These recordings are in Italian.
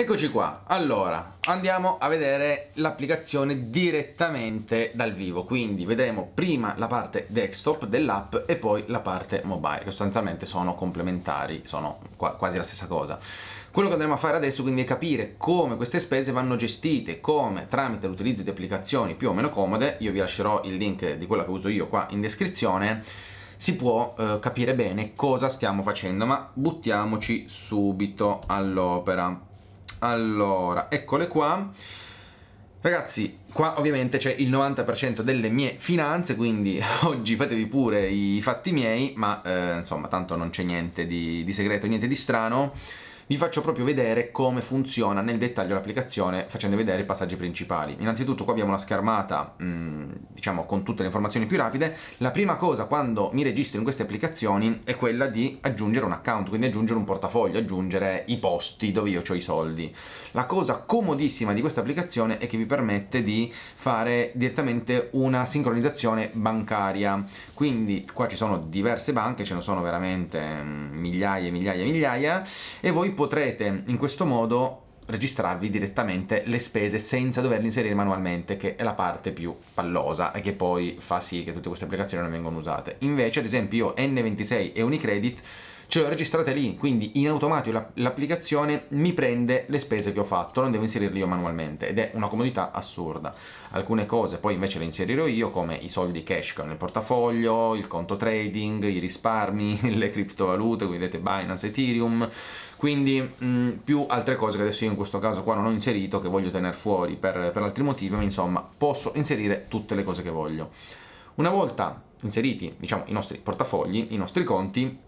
Eccoci qua, allora andiamo a vedere l'applicazione direttamente dal vivo, quindi vedremo prima la parte desktop dell'app e poi la parte mobile, che sostanzialmente sono complementari, sono qua, quasi la stessa cosa. Quello che andremo a fare adesso quindi è capire come queste spese vanno gestite, come tramite l'utilizzo di applicazioni più o meno comode, io vi lascerò il link di quella che uso io qua in descrizione, si può eh, capire bene cosa stiamo facendo, ma buttiamoci subito all'opera. Allora, eccole qua. Ragazzi, qua ovviamente c'è il 90% delle mie finanze, quindi oggi fatevi pure i fatti miei, ma eh, insomma tanto non c'è niente di, di segreto, niente di strano vi faccio proprio vedere come funziona nel dettaglio l'applicazione facendo vedere i passaggi principali. Innanzitutto qua abbiamo la schermata mm, diciamo con tutte le informazioni più rapide. La prima cosa quando mi registro in queste applicazioni è quella di aggiungere un account, quindi aggiungere un portafoglio, aggiungere i posti dove io ho i soldi. La cosa comodissima di questa applicazione è che vi permette di fare direttamente una sincronizzazione bancaria. Quindi qua ci sono diverse banche, ce ne sono veramente mm, migliaia e migliaia e migliaia e voi potrete in questo modo registrarvi direttamente le spese senza doverle inserire manualmente, che è la parte più pallosa e che poi fa sì che tutte queste applicazioni non vengano usate. Invece, ad esempio, io N26 e Unicredit ce l'ho cioè, registrata lì, quindi in automatico l'applicazione mi prende le spese che ho fatto, non devo inserirle io manualmente ed è una comodità assurda. Alcune cose poi invece le inserirò io come i soldi cash che ho nel portafoglio, il conto trading, i risparmi, le criptovalute, vedete Binance, Ethereum, quindi mh, mm, più altre cose che adesso io in questo caso qua non ho inserito che voglio tenere fuori per, per altri motivi, ma insomma posso inserire tutte le cose che voglio. Una volta inseriti diciamo, i nostri portafogli, i nostri conti,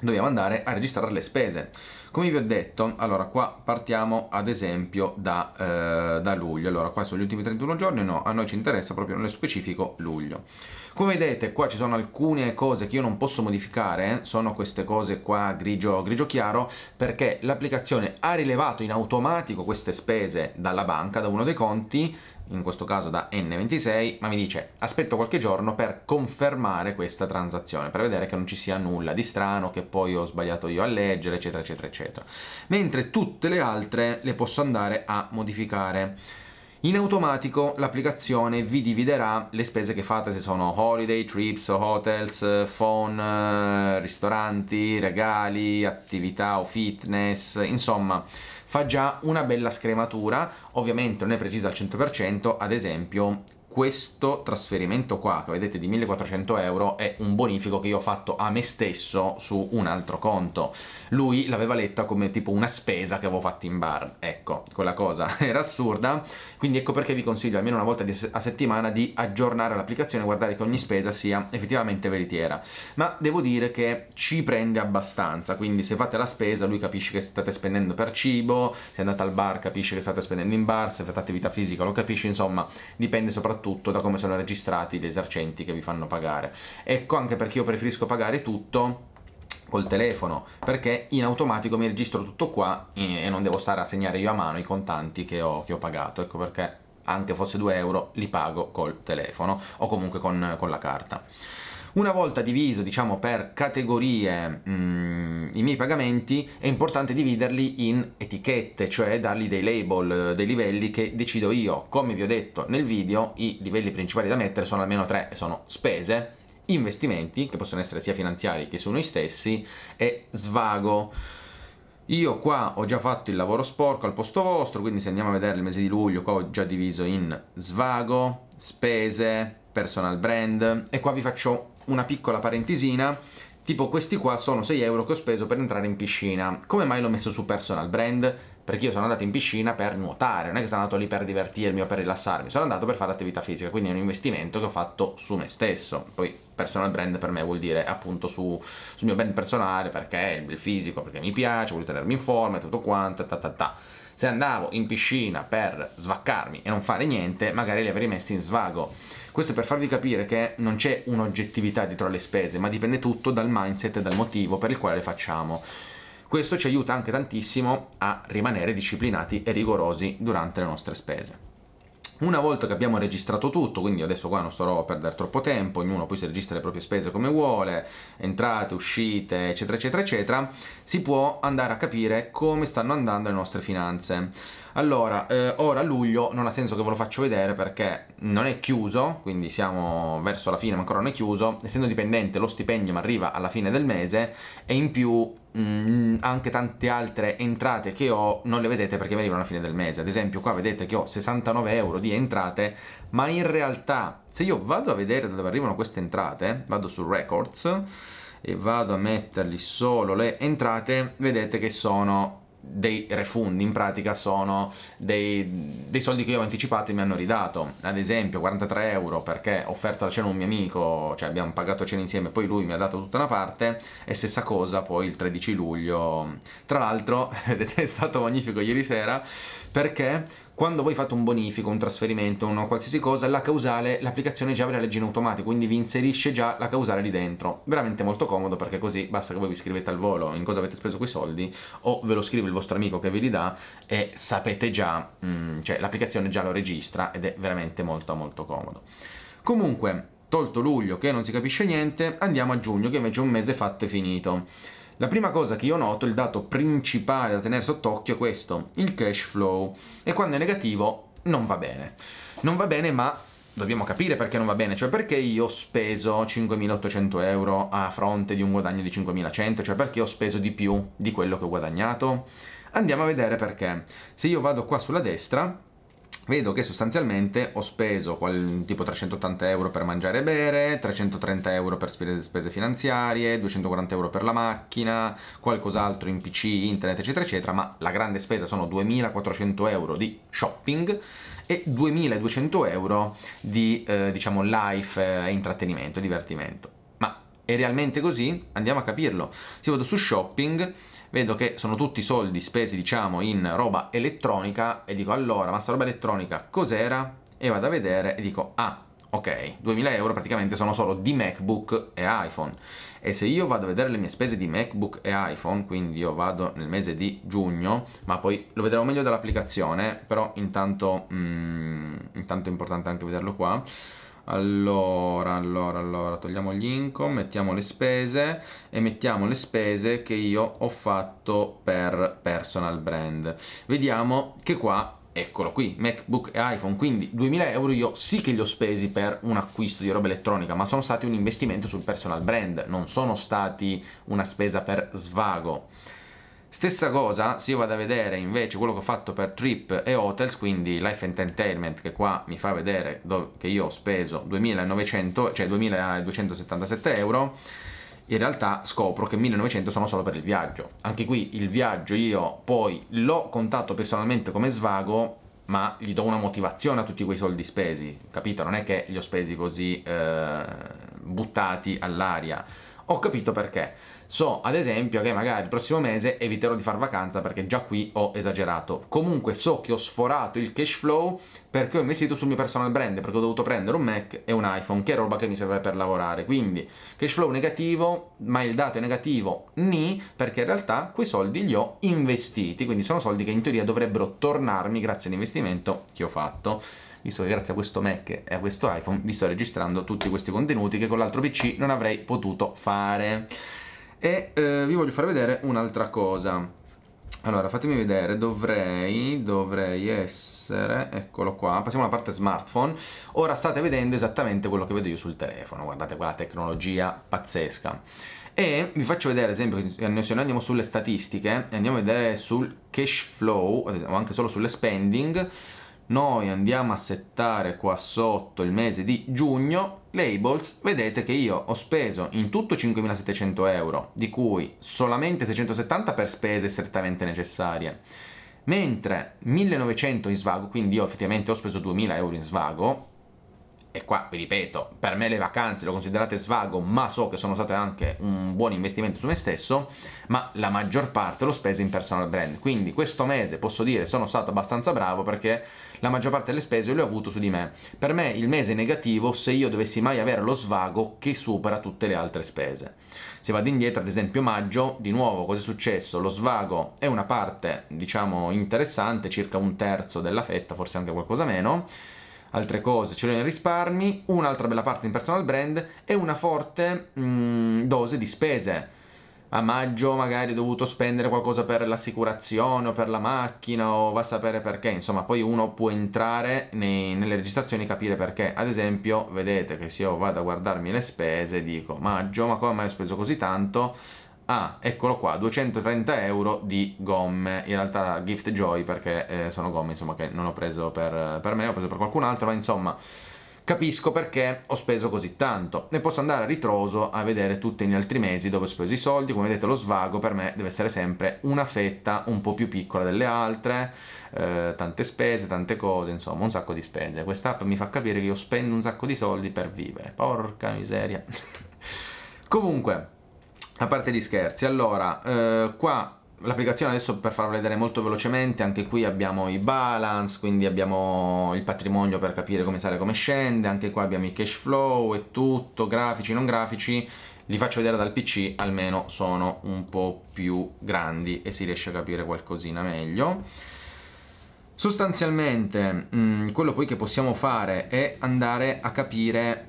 dobbiamo andare a registrare le spese. Come vi ho detto, allora qua partiamo ad esempio da, eh, da luglio, allora qua sono gli ultimi 31 giorni, no, a noi ci interessa proprio nello specifico luglio. Come vedete qua ci sono alcune cose che io non posso modificare, eh. sono queste cose qua grigio, grigio chiaro, perché l'applicazione ha rilevato in automatico queste spese dalla banca, da uno dei conti, in questo caso da N26, ma mi dice aspetto qualche giorno per confermare questa transazione, per vedere che non ci sia nulla di strano, che poi ho sbagliato io a leggere, eccetera, eccetera, eccetera. Mentre tutte le altre le posso andare a modificare. In automatico l'applicazione vi dividerà le spese che fate se sono holiday, trips, hotels, phone, ristoranti, regali, attività o fitness, insomma fa già una bella scrematura, ovviamente non è precisa al 100%, ad esempio questo trasferimento qua che vedete di 1400 euro è un bonifico che io ho fatto a me stesso su un altro conto lui l'aveva letta come tipo una spesa che avevo fatto in bar ecco quella cosa era assurda quindi ecco perché vi consiglio almeno una volta a settimana di aggiornare l'applicazione e guardare che ogni spesa sia effettivamente veritiera ma devo dire che ci prende abbastanza quindi se fate la spesa lui capisce che state spendendo per cibo se andate al bar capisce che state spendendo in bar se fate attività fisica lo capisce insomma dipende soprattutto soprattutto da come sono registrati gli esercenti che vi fanno pagare. Ecco anche perché io preferisco pagare tutto col telefono perché in automatico mi registro tutto qua eh, e non devo stare a segnare io a mano i contanti che ho, che ho pagato ecco perché anche fosse 2 euro li pago col telefono o comunque con, con la carta una volta diviso diciamo per categorie mh, mm, i miei pagamenti è importante dividerli in etichette, cioè dargli dei label, dei livelli che decido io. Come vi ho detto nel video i livelli principali da mettere sono almeno tre sono spese, investimenti, che possono essere sia finanziari che su noi stessi, e svago. Io qua ho già fatto il lavoro sporco al posto vostro, quindi se andiamo a vedere il mese di luglio qua ho già diviso in svago, spese, personal brand e qua vi faccio una piccola parentesina, tipo questi qua sono 6 euro che ho speso per entrare in piscina. Come mai l'ho messo su personal brand? Perché io sono andato in piscina per nuotare, non è che sono andato lì per divertirmi o per rilassarmi, sono andato per fare attività fisica, quindi è un investimento che ho fatto su me stesso. Poi personal brand per me vuol dire appunto su, sul mio brand personale, perché il fisico, perché mi piace, voglio tenermi in forma e tutto quanto, ta ta ta. Se andavo in piscina per svaccarmi e non fare niente, magari li avrei messi in svago. Questo per farvi capire che non c'è un'oggettività dietro alle spese, ma dipende tutto dal mindset e dal motivo per il quale le facciamo. Questo ci aiuta anche tantissimo a rimanere disciplinati e rigorosi durante le nostre spese. Una volta che abbiamo registrato tutto, quindi adesso qua non starò a perdere troppo tempo, ognuno poi si registra le proprie spese come vuole, entrate, uscite, eccetera, eccetera, eccetera, si può andare a capire come stanno andando le nostre finanze. Allora, eh, ora a luglio non ha senso che ve lo faccio vedere perché non è chiuso, quindi siamo verso la fine ma ancora non è chiuso, essendo dipendente lo stipendio mi arriva alla fine del mese e in più mh, mm, anche tante altre entrate che ho non le vedete perché mi arrivano alla fine del mese. Ad esempio qua vedete che ho 69 euro di entrate, ma in realtà se io vado a vedere da dove arrivano queste entrate, vado su Records e vado a metterli solo le entrate, vedete che sono dei refund in pratica sono dei, dei, soldi che io ho anticipato e mi hanno ridato ad esempio 43 euro perché ho offerto la cena a un mio amico cioè abbiamo pagato cena insieme poi lui mi ha dato tutta una parte e stessa cosa poi il 13 luglio tra l'altro ed è stato magnifico ieri sera perché quando voi fate un bonifico, un trasferimento, una qualsiasi cosa, la causale, l'applicazione già ve la legge in automatico, quindi vi inserisce già la causale lì dentro. Veramente molto comodo perché così basta che voi vi scrivete al volo in cosa avete speso quei soldi o ve lo scrive il vostro amico che ve li dà e sapete già, mm, cioè l'applicazione già lo registra ed è veramente molto molto comodo. Comunque, tolto luglio che non si capisce niente, andiamo a giugno che invece è un mese fatto e finito. La prima cosa che io noto, il dato principale da tenere sott'occhio è questo, il cash flow. E quando è negativo non va bene. Non va bene ma dobbiamo capire perché non va bene, cioè perché io ho speso 5.800 euro a fronte di un guadagno di 5.100, cioè perché ho speso di più di quello che ho guadagnato? Andiamo a vedere perché. Se io vado qua sulla destra, vedo che sostanzialmente ho speso quel, tipo 380 euro per mangiare e bere, 330 euro per spese, spese finanziarie, 240 euro per la macchina, qualcos'altro in PC, internet, eccetera, eccetera, ma la grande spesa sono 2400 euro di shopping e 2200 euro di, eh, diciamo, life e eh, intrattenimento, divertimento. Ma è realmente così? Andiamo a capirlo. Se vado su shopping vedo che sono tutti soldi spesi diciamo in roba elettronica e dico allora ma sta roba elettronica cos'era? E vado a vedere e dico ah ok 2000 euro praticamente sono solo di MacBook e iPhone e se io vado a vedere le mie spese di MacBook e iPhone quindi io vado nel mese di giugno ma poi lo vedremo meglio dall'applicazione però intanto, mm, intanto è importante anche vederlo qua allora, allora, allora, togliamo gli income, mettiamo le spese e mettiamo le spese che io ho fatto per personal brand. Vediamo che qua eccolo qui, MacBook e iPhone, quindi 2000 euro io sì che li ho spesi per un acquisto di roba elettronica, ma sono stati un investimento sul personal brand, non sono stati una spesa per svago. Stessa cosa se io vado a vedere invece quello che ho fatto per Trip e Hotels, quindi Life Entertainment, che qua mi fa vedere che io ho speso 2900, cioè 2277 euro, in realtà scopro che 1900 sono solo per il viaggio. Anche qui il viaggio io poi l'ho contato personalmente come svago, ma gli do una motivazione a tutti quei soldi spesi, capito? Non è che li ho spesi così eh, buttati all'aria ho capito perché. So ad esempio che magari il prossimo mese eviterò di fare vacanza perché già qui ho esagerato. Comunque so che ho sforato il cash flow perché ho investito sul mio personal brand, perché ho dovuto prendere un Mac e un iPhone, che è roba che mi serve per lavorare. Quindi cash flow negativo, ma il dato è negativo, ni, perché in realtà quei soldi li ho investiti, quindi sono soldi che in teoria dovrebbero tornarmi grazie all'investimento che ho fatto visto che grazie a questo Mac e a questo iPhone vi sto registrando tutti questi contenuti che con l'altro PC non avrei potuto fare. E eh, vi voglio far vedere un'altra cosa. Allora, fatemi vedere, dovrei, dovrei essere, eccolo qua, passiamo alla parte smartphone, ora state vedendo esattamente quello che vedo io sul telefono, guardate quella tecnologia pazzesca. E vi faccio vedere, ad esempio, se noi andiamo sulle statistiche, e andiamo a vedere sul cash flow, o anche solo sulle spending, noi andiamo a settare qua sotto il mese di giugno, labels, vedete che io ho speso in tutto 5.700 euro, di cui solamente 670 per spese strettamente necessarie, mentre 1.900 in svago, quindi io effettivamente ho speso 2.000 euro in svago, e qua vi ripeto, per me le vacanze lo considerate svago, ma so che sono state anche un buon investimento su me stesso, ma la maggior parte l'ho spesa in personal brand. Quindi questo mese posso dire sono stato abbastanza bravo perché la maggior parte delle spese le ho avuto su di me. Per me il mese è negativo se io dovessi mai avere lo svago che supera tutte le altre spese. Se vado indietro, ad esempio maggio, di nuovo cosa è successo? Lo svago è una parte, diciamo, interessante, circa un terzo della fetta, forse anche qualcosa meno altre cose, ce l'ho in risparmi, un'altra bella parte in personal brand e una forte mh, mm, dose di spese. A maggio magari ho dovuto spendere qualcosa per l'assicurazione o per la macchina o va a sapere perché, insomma poi uno può entrare nei, nelle registrazioni e capire perché. Ad esempio vedete che se io vado a guardarmi le spese dico maggio ma come mai ho speso così tanto? Ah, eccolo qua, 230 euro di gomme, in realtà gift joy perché eh, sono gomme insomma che non ho preso per, per me, ho preso per qualcun altro, ma insomma capisco perché ho speso così tanto e posso andare a ritroso a vedere tutti gli altri mesi dove ho speso i soldi come vedete lo svago per me deve essere sempre una fetta un po' più piccola delle altre eh, tante spese, tante cose insomma un sacco di spese Questa app mi fa capire che io spendo un sacco di soldi per vivere porca miseria comunque a parte gli scherzi, allora, eh, qua l'applicazione adesso per farla vedere molto velocemente, anche qui abbiamo i balance, quindi abbiamo il patrimonio per capire come sale e come scende, anche qua abbiamo i cash flow e tutto, grafici, non grafici, li faccio vedere dal PC, almeno sono un po' più grandi e si riesce a capire qualcosina meglio. Sostanzialmente mh, mm, quello poi che possiamo fare è andare a capire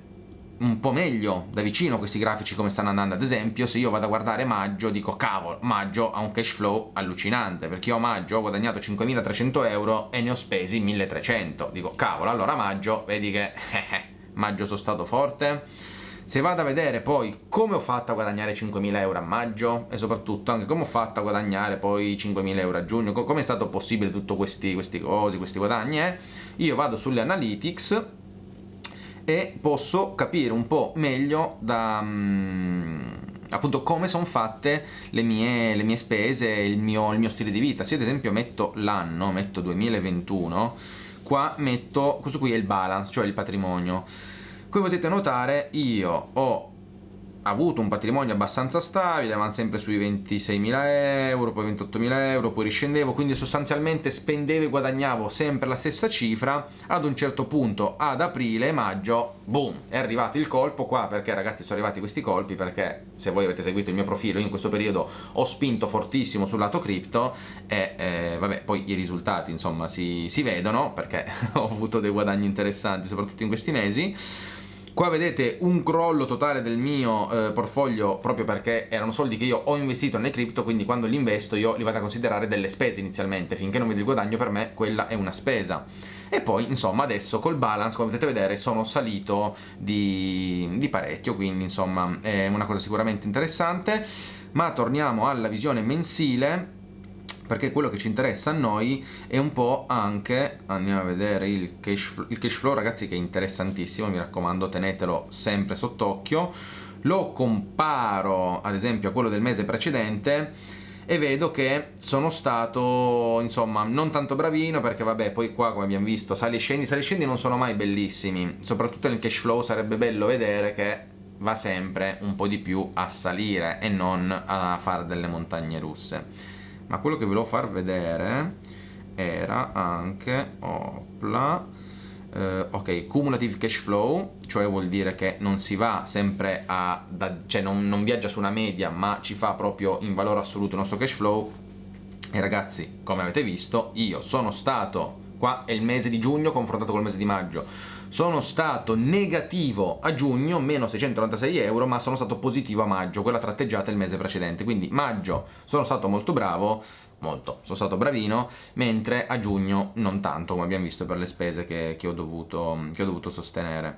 un po' meglio da vicino questi grafici come stanno andando ad esempio se io vado a guardare maggio dico cavolo maggio ha un cash flow allucinante perché io a maggio ho guadagnato 5300 euro e ne ho spesi 1300 dico cavolo allora maggio vedi che eh, eh, maggio sono stato forte se vado a vedere poi come ho fatto a guadagnare 5.000 euro a maggio e soprattutto anche come ho fatto a guadagnare poi 5.000 euro a giugno, come è stato possibile tutte queste cose, questi guadagni, eh? io vado sulle analytics e posso capire un po' meglio da... Mm, appunto come sono fatte le mie, le mie spese, il il mio, stile di vita. Se ad esempio metto l'anno, metto 2021, qua metto, questo qui è il balance, cioè il patrimonio. Come potete notare io ho avuto un patrimonio abbastanza stabile, ma sempre sui 26.000 euro, poi 28.000 euro, poi riscendevo, quindi sostanzialmente spendevo e guadagnavo sempre la stessa cifra, ad un certo punto ad aprile, maggio, boom, è arrivato il colpo qua, perché ragazzi sono arrivati questi colpi, perché se voi avete seguito il mio profilo in questo periodo ho spinto fortissimo sul lato cripto e eh, vabbè, poi i risultati insomma si, si vedono, perché ho avuto dei guadagni interessanti soprattutto in questi mesi, Qua vedete un crollo totale del mio eh, portfolio proprio perché erano soldi che io ho investito nelle cripto, quindi quando li investo io li vado a considerare delle spese inizialmente, finché non vedo il guadagno per me quella è una spesa. E poi insomma adesso col balance come potete vedere sono salito di, di parecchio, quindi insomma è una cosa sicuramente interessante. Ma torniamo alla visione mensile perché quello che ci interessa a noi è un po' anche, andiamo a vedere il cash, flow, il cash flow ragazzi che è interessantissimo, mi raccomando tenetelo sempre sott'occhio, lo comparo ad esempio a quello del mese precedente e vedo che sono stato insomma non tanto bravino perché vabbè poi qua come abbiamo visto sali e scendi, sali e scendi non sono mai bellissimi, soprattutto nel cash flow sarebbe bello vedere che va sempre un po' di più a salire e non a fare delle montagne russe ma quello che volevo far vedere era anche opla eh, ok cumulative cash flow cioè vuol dire che non si va sempre a da, cioè non, non viaggia su una media ma ci fa proprio in valore assoluto il nostro cash flow e ragazzi come avete visto io sono stato qua è il mese di giugno confrontato col mese di maggio sono stato negativo a giugno, meno 696 euro, ma sono stato positivo a maggio, quella tratteggiata il mese precedente. Quindi maggio sono stato molto bravo, molto, sono stato bravino, mentre a giugno non tanto, come abbiamo visto per le spese che, che, ho, dovuto, che ho dovuto sostenere.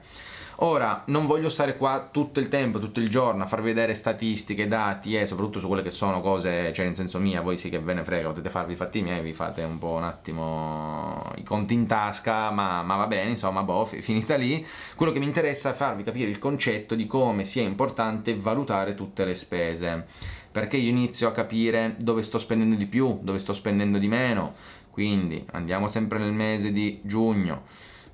Ora, non voglio stare qua tutto il tempo, tutto il giorno a far vedere statistiche, dati e eh, soprattutto su quelle che sono cose, cioè in senso mia, voi sì che ve ne frega, potete farvi i fatti miei, vi fate un po' un attimo i conti in tasca, ma, ma va bene, insomma, boh, finita lì. Quello che mi interessa è farvi capire il concetto di come sia importante valutare tutte le spese perché io inizio a capire dove sto spendendo di più, dove sto spendendo di meno. Quindi andiamo sempre nel mese di giugno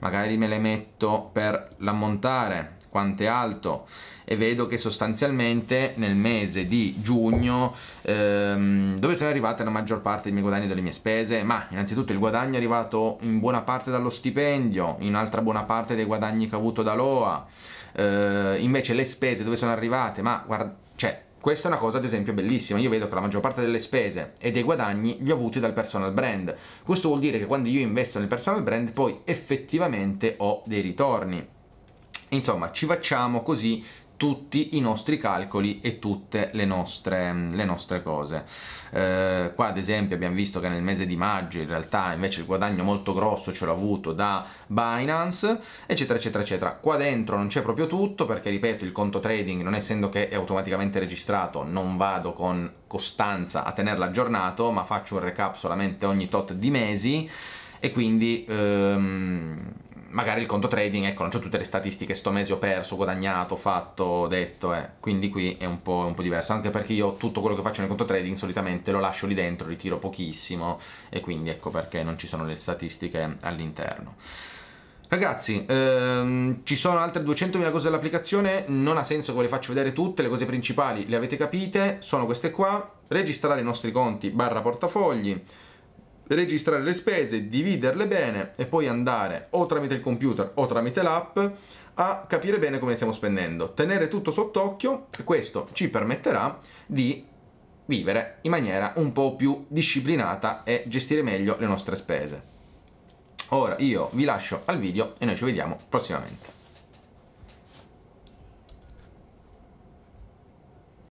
magari me le metto per l'ammontare, quanto è alto e vedo che sostanzialmente nel mese di giugno ehm, dove sono arrivate la maggior parte dei miei guadagni e delle mie spese ma innanzitutto il guadagno è arrivato in buona parte dallo stipendio in altra buona parte dei guadagni che ho avuto da Loa eh, invece le spese dove sono arrivate ma guarda cioè questa è una cosa ad esempio bellissima, io vedo che la maggior parte delle spese e dei guadagni li ho avuti dal personal brand. Questo vuol dire che quando io investo nel personal brand poi effettivamente ho dei ritorni. Insomma, ci facciamo così tutti i nostri calcoli e tutte le nostre, le nostre cose. Eh, qua ad esempio abbiamo visto che nel mese di maggio in realtà invece il guadagno molto grosso ce l'ho avuto da Binance, eccetera, eccetera, eccetera. Qua dentro non c'è proprio tutto perché, ripeto, il conto trading, non essendo che è automaticamente registrato, non vado con costanza a tenerlo aggiornato, ma faccio un recap solamente ogni tot di mesi e quindi... Ehm, magari il conto trading, ecco, non c'è tutte le statistiche, sto mese ho perso, guadagnato, fatto, detto, eh. quindi qui è un po', un po', diverso, anche perché io tutto quello che faccio nel conto trading solitamente lo lascio lì dentro, ritiro pochissimo e quindi ecco perché non ci sono le statistiche all'interno. Ragazzi, ehm, ci sono altre 200.000 cose dell'applicazione, non ha senso che ve le faccio vedere tutte, le cose principali le avete capite, sono queste qua, registrare i nostri conti barra portafogli, registrare le spese, dividerle bene e poi andare o tramite il computer o tramite l'app a capire bene come le stiamo spendendo. Tenere tutto sott'occhio, questo ci permetterà di vivere in maniera un po' più disciplinata e gestire meglio le nostre spese. Ora io vi lascio al video e noi ci vediamo prossimamente.